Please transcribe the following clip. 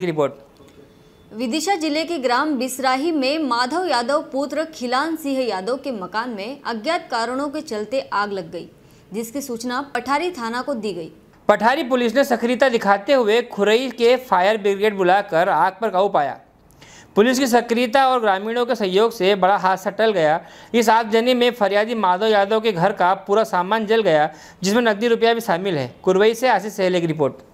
की रिपोर्ट विदिशा जिले के ग्राम बिसराही में माधव यादव पुत्र खिलान सिंह यादव के मकान में अज्ञात कारणों के चलते आग लग गई जिसकी सूचना पठारी थाना को दी गई पठारी पुलिस ने सक्रियता दिखाते हुए खुरई के फायर ब्रिगेड बुलाकर आग पर काबू पाया पुलिस की सक्रियता और ग्रामीणों के सहयोग से बड़ा हादसा टल गया इस आगजनी में फरियादी माधव यादव के घर का पूरा सामान जल गया जिसमें नकदी रुपया भी शामिल है कुरवई से आशीष सहले की रिपोर्ट